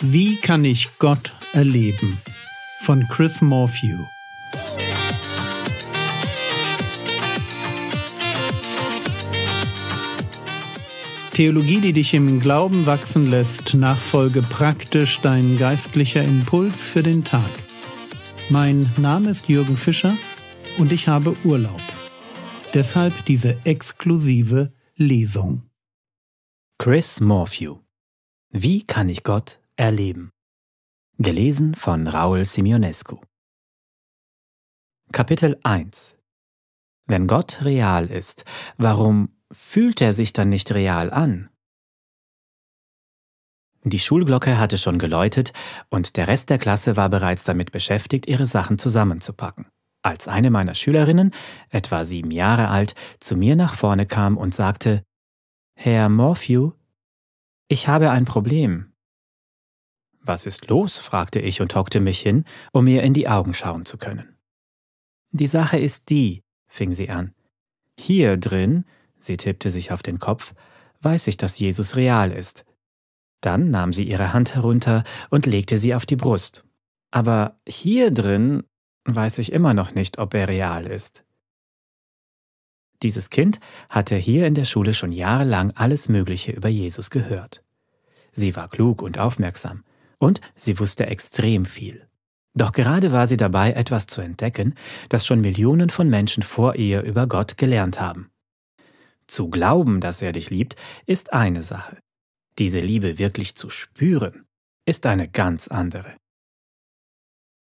Wie kann ich Gott erleben? von Chris Morphew. Theologie, die dich im Glauben wachsen lässt, nachfolge praktisch dein geistlicher Impuls für den Tag. Mein Name ist Jürgen Fischer und ich habe Urlaub. Deshalb diese exklusive Lesung. Chris Morphew. Wie kann ich Gott Erleben. Gelesen von Raul Simionescu. Kapitel 1 Wenn Gott real ist, warum fühlt er sich dann nicht real an? Die Schulglocke hatte schon geläutet und der Rest der Klasse war bereits damit beschäftigt, ihre Sachen zusammenzupacken, als eine meiner Schülerinnen, etwa sieben Jahre alt, zu mir nach vorne kam und sagte, Herr Morphew, ich habe ein Problem. Was ist los? fragte ich und hockte mich hin, um ihr in die Augen schauen zu können. Die Sache ist die, fing sie an. Hier drin, sie tippte sich auf den Kopf, weiß ich, dass Jesus real ist. Dann nahm sie ihre Hand herunter und legte sie auf die Brust. Aber hier drin weiß ich immer noch nicht, ob er real ist. Dieses Kind hatte hier in der Schule schon jahrelang alles Mögliche über Jesus gehört. Sie war klug und aufmerksam, und sie wusste extrem viel. Doch gerade war sie dabei, etwas zu entdecken, das schon Millionen von Menschen vor ihr über Gott gelernt haben. Zu glauben, dass er dich liebt, ist eine Sache. Diese Liebe wirklich zu spüren, ist eine ganz andere.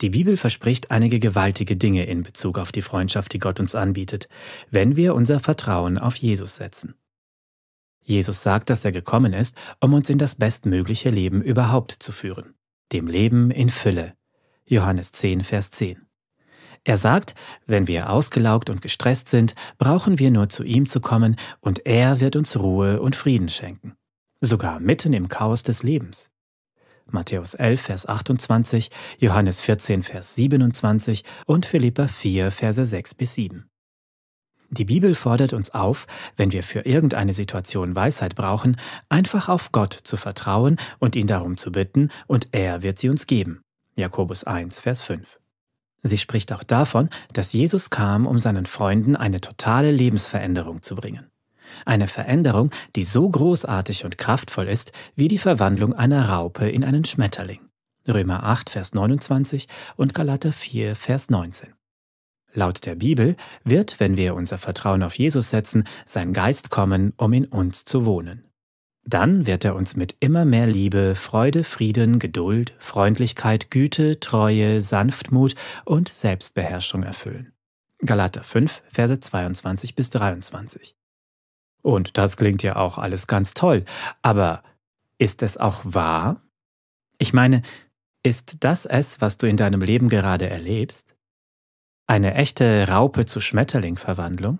Die Bibel verspricht einige gewaltige Dinge in Bezug auf die Freundschaft, die Gott uns anbietet, wenn wir unser Vertrauen auf Jesus setzen. Jesus sagt, dass er gekommen ist, um uns in das bestmögliche Leben überhaupt zu führen, dem Leben in Fülle. Johannes 10, Vers 10. Er sagt, wenn wir ausgelaugt und gestresst sind, brauchen wir nur zu ihm zu kommen, und er wird uns Ruhe und Frieden schenken, sogar mitten im Chaos des Lebens. Matthäus 11, Vers 28, Johannes 14, Vers 27 und Philippa 4, Verse 6 bis 7. Die Bibel fordert uns auf, wenn wir für irgendeine Situation Weisheit brauchen, einfach auf Gott zu vertrauen und ihn darum zu bitten, und er wird sie uns geben. Jakobus 1, Vers 5. Sie spricht auch davon, dass Jesus kam, um seinen Freunden eine totale Lebensveränderung zu bringen. Eine Veränderung, die so großartig und kraftvoll ist wie die Verwandlung einer Raupe in einen Schmetterling. Römer 8, Vers 29 und Galater 4, Vers 19. Laut der Bibel wird, wenn wir unser Vertrauen auf Jesus setzen, sein Geist kommen, um in uns zu wohnen. Dann wird er uns mit immer mehr Liebe, Freude, Frieden, Geduld, Freundlichkeit, Güte, Treue, Sanftmut und Selbstbeherrschung erfüllen. Galater 5, Verse 22 bis 23. Und das klingt ja auch alles ganz toll, aber ist es auch wahr? Ich meine, ist das es, was du in deinem Leben gerade erlebst? Eine echte Raupe zu Schmetterling-Verwandlung?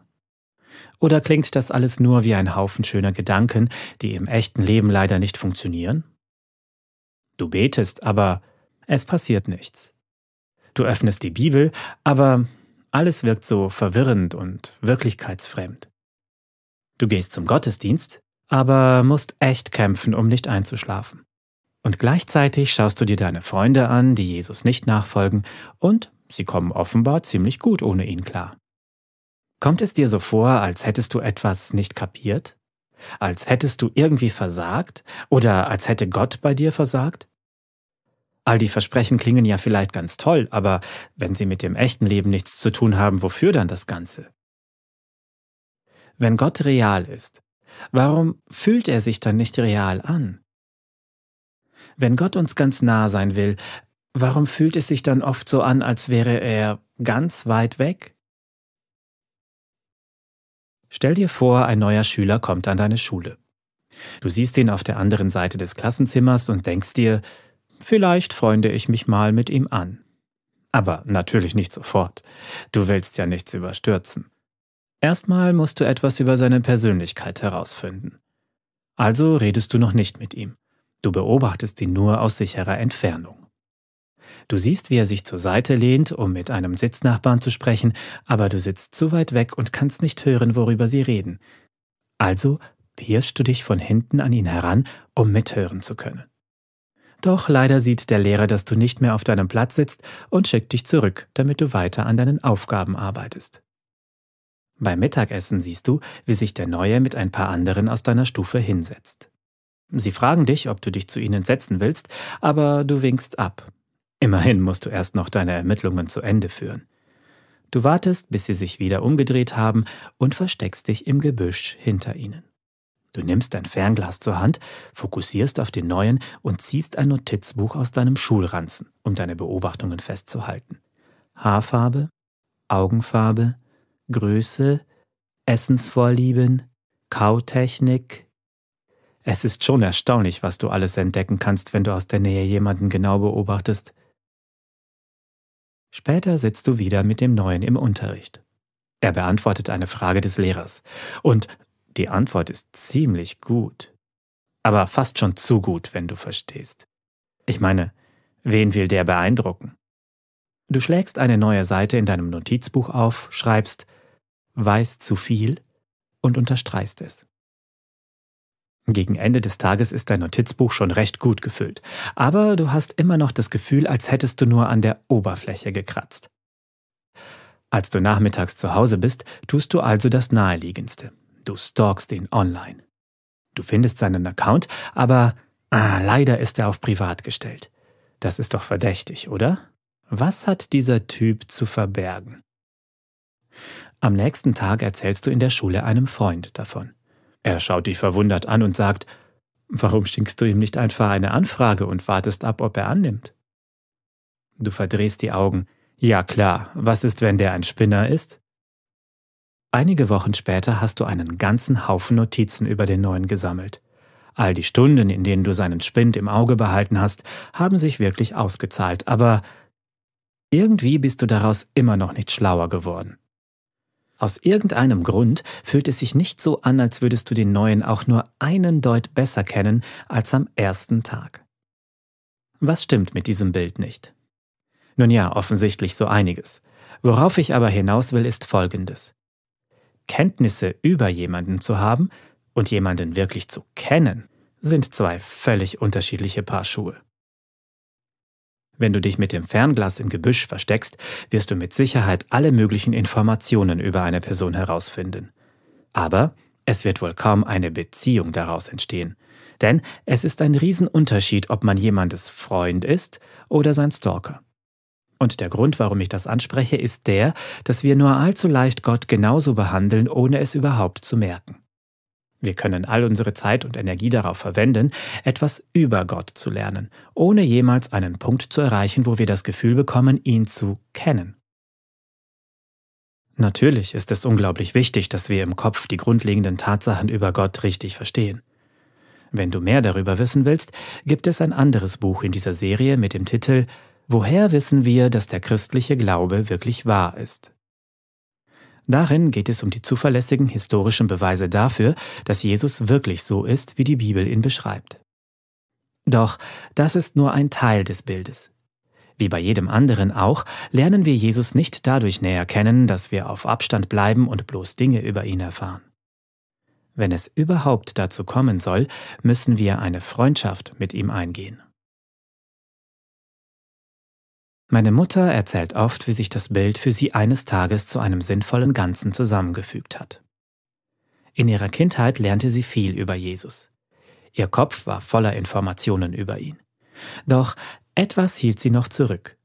Oder klingt das alles nur wie ein Haufen schöner Gedanken, die im echten Leben leider nicht funktionieren? Du betest, aber es passiert nichts. Du öffnest die Bibel, aber alles wirkt so verwirrend und wirklichkeitsfremd. Du gehst zum Gottesdienst, aber musst echt kämpfen, um nicht einzuschlafen. Und gleichzeitig schaust du dir deine Freunde an, die Jesus nicht nachfolgen, und Sie kommen offenbar ziemlich gut ohne ihn klar. Kommt es dir so vor, als hättest du etwas nicht kapiert? Als hättest du irgendwie versagt? Oder als hätte Gott bei dir versagt? All die Versprechen klingen ja vielleicht ganz toll, aber wenn sie mit dem echten Leben nichts zu tun haben, wofür dann das Ganze? Wenn Gott real ist, warum fühlt er sich dann nicht real an? Wenn Gott uns ganz nah sein will, Warum fühlt es sich dann oft so an, als wäre er ganz weit weg? Stell dir vor, ein neuer Schüler kommt an deine Schule. Du siehst ihn auf der anderen Seite des Klassenzimmers und denkst dir, vielleicht freunde ich mich mal mit ihm an. Aber natürlich nicht sofort. Du willst ja nichts überstürzen. Erstmal musst du etwas über seine Persönlichkeit herausfinden. Also redest du noch nicht mit ihm. Du beobachtest ihn nur aus sicherer Entfernung. Du siehst, wie er sich zur Seite lehnt, um mit einem Sitznachbarn zu sprechen, aber du sitzt zu weit weg und kannst nicht hören, worüber sie reden. Also pirschst du dich von hinten an ihn heran, um mithören zu können. Doch leider sieht der Lehrer, dass du nicht mehr auf deinem Platz sitzt und schickt dich zurück, damit du weiter an deinen Aufgaben arbeitest. Beim Mittagessen siehst du, wie sich der Neue mit ein paar anderen aus deiner Stufe hinsetzt. Sie fragen dich, ob du dich zu ihnen setzen willst, aber du winkst ab. Immerhin musst du erst noch deine Ermittlungen zu Ende führen. Du wartest, bis sie sich wieder umgedreht haben und versteckst dich im Gebüsch hinter ihnen. Du nimmst dein Fernglas zur Hand, fokussierst auf den neuen und ziehst ein Notizbuch aus deinem Schulranzen, um deine Beobachtungen festzuhalten. Haarfarbe, Augenfarbe, Größe, Essensvorlieben, Kautechnik. Es ist schon erstaunlich, was du alles entdecken kannst, wenn du aus der Nähe jemanden genau beobachtest. Später sitzt du wieder mit dem Neuen im Unterricht. Er beantwortet eine Frage des Lehrers. Und die Antwort ist ziemlich gut. Aber fast schon zu gut, wenn du verstehst. Ich meine, wen will der beeindrucken? Du schlägst eine neue Seite in deinem Notizbuch auf, schreibst, weiß zu viel und unterstreichst es. Gegen Ende des Tages ist dein Notizbuch schon recht gut gefüllt, aber du hast immer noch das Gefühl, als hättest du nur an der Oberfläche gekratzt. Als du nachmittags zu Hause bist, tust du also das Naheliegendste. Du stalkst ihn online. Du findest seinen Account, aber ah, leider ist er auf privat gestellt. Das ist doch verdächtig, oder? Was hat dieser Typ zu verbergen? Am nächsten Tag erzählst du in der Schule einem Freund davon. Er schaut dich verwundert an und sagt, warum schickst du ihm nicht einfach eine Anfrage und wartest ab, ob er annimmt? Du verdrehst die Augen. Ja klar, was ist, wenn der ein Spinner ist? Einige Wochen später hast du einen ganzen Haufen Notizen über den neuen gesammelt. All die Stunden, in denen du seinen Spind im Auge behalten hast, haben sich wirklich ausgezahlt, aber irgendwie bist du daraus immer noch nicht schlauer geworden. Aus irgendeinem Grund fühlt es sich nicht so an, als würdest du den neuen auch nur einen Deut besser kennen als am ersten Tag. Was stimmt mit diesem Bild nicht? Nun ja, offensichtlich so einiges. Worauf ich aber hinaus will, ist Folgendes. Kenntnisse über jemanden zu haben und jemanden wirklich zu kennen, sind zwei völlig unterschiedliche Paar Schuhe. Wenn du dich mit dem Fernglas im Gebüsch versteckst, wirst du mit Sicherheit alle möglichen Informationen über eine Person herausfinden. Aber es wird wohl kaum eine Beziehung daraus entstehen. Denn es ist ein Riesenunterschied, ob man jemandes Freund ist oder sein Stalker. Und der Grund, warum ich das anspreche, ist der, dass wir nur allzu leicht Gott genauso behandeln, ohne es überhaupt zu merken wir können all unsere Zeit und Energie darauf verwenden, etwas über Gott zu lernen, ohne jemals einen Punkt zu erreichen, wo wir das Gefühl bekommen, ihn zu kennen. Natürlich ist es unglaublich wichtig, dass wir im Kopf die grundlegenden Tatsachen über Gott richtig verstehen. Wenn du mehr darüber wissen willst, gibt es ein anderes Buch in dieser Serie mit dem Titel Woher wissen wir, dass der christliche Glaube wirklich wahr ist? Darin geht es um die zuverlässigen historischen Beweise dafür, dass Jesus wirklich so ist, wie die Bibel ihn beschreibt. Doch das ist nur ein Teil des Bildes. Wie bei jedem anderen auch, lernen wir Jesus nicht dadurch näher kennen, dass wir auf Abstand bleiben und bloß Dinge über ihn erfahren. Wenn es überhaupt dazu kommen soll, müssen wir eine Freundschaft mit ihm eingehen. Meine Mutter erzählt oft, wie sich das Bild für sie eines Tages zu einem sinnvollen Ganzen zusammengefügt hat. In ihrer Kindheit lernte sie viel über Jesus. Ihr Kopf war voller Informationen über ihn. Doch etwas hielt sie noch zurück.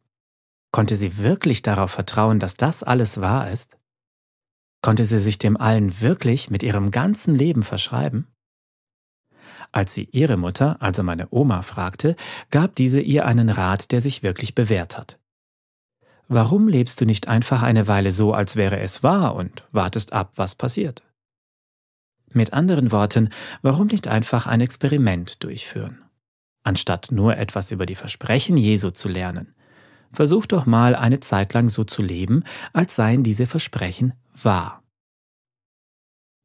Konnte sie wirklich darauf vertrauen, dass das alles wahr ist? Konnte sie sich dem allen wirklich mit ihrem ganzen Leben verschreiben? Als sie ihre Mutter, also meine Oma, fragte, gab diese ihr einen Rat, der sich wirklich bewährt hat. Warum lebst du nicht einfach eine Weile so, als wäre es wahr und wartest ab, was passiert? Mit anderen Worten, warum nicht einfach ein Experiment durchführen? Anstatt nur etwas über die Versprechen Jesu zu lernen, versuch doch mal eine Zeit lang so zu leben, als seien diese Versprechen wahr.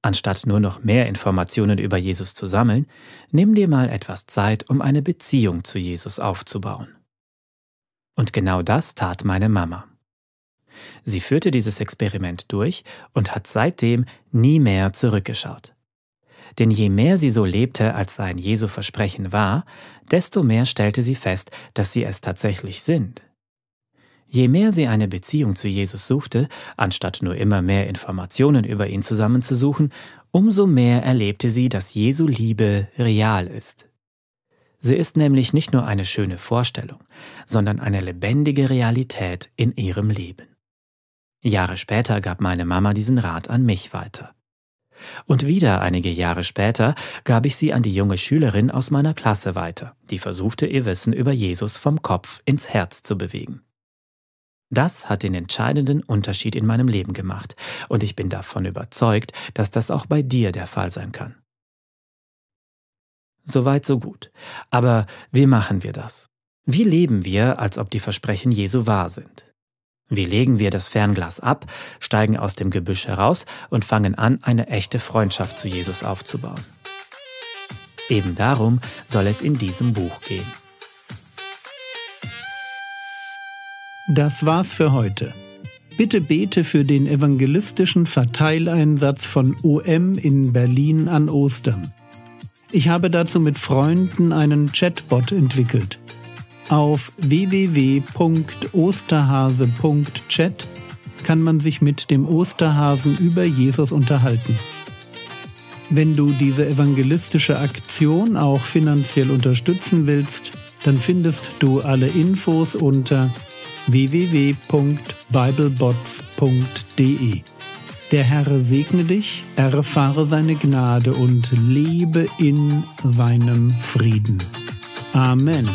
Anstatt nur noch mehr Informationen über Jesus zu sammeln, nimm dir mal etwas Zeit, um eine Beziehung zu Jesus aufzubauen. Und genau das tat meine Mama. Sie führte dieses Experiment durch und hat seitdem nie mehr zurückgeschaut. Denn je mehr sie so lebte, als sein Jesu Versprechen war, desto mehr stellte sie fest, dass sie es tatsächlich sind. Je mehr sie eine Beziehung zu Jesus suchte, anstatt nur immer mehr Informationen über ihn zusammenzusuchen, umso mehr erlebte sie, dass Jesu Liebe real ist. Sie ist nämlich nicht nur eine schöne Vorstellung, sondern eine lebendige Realität in ihrem Leben. Jahre später gab meine Mama diesen Rat an mich weiter. Und wieder einige Jahre später gab ich sie an die junge Schülerin aus meiner Klasse weiter, die versuchte ihr Wissen über Jesus vom Kopf ins Herz zu bewegen. Das hat den entscheidenden Unterschied in meinem Leben gemacht und ich bin davon überzeugt, dass das auch bei dir der Fall sein kann. Soweit, so gut. Aber wie machen wir das? Wie leben wir, als ob die Versprechen Jesu wahr sind? Wie legen wir das Fernglas ab, steigen aus dem Gebüsch heraus und fangen an, eine echte Freundschaft zu Jesus aufzubauen? Eben darum soll es in diesem Buch gehen. Das war's für heute. Bitte bete für den evangelistischen Verteileinsatz von OM in Berlin an Ostern. Ich habe dazu mit Freunden einen Chatbot entwickelt. Auf www.osterhase.chat kann man sich mit dem Osterhasen über Jesus unterhalten. Wenn du diese evangelistische Aktion auch finanziell unterstützen willst, dann findest du alle Infos unter www.biblebots.de. Der Herr segne dich, erfahre seine Gnade und lebe in seinem Frieden. Amen.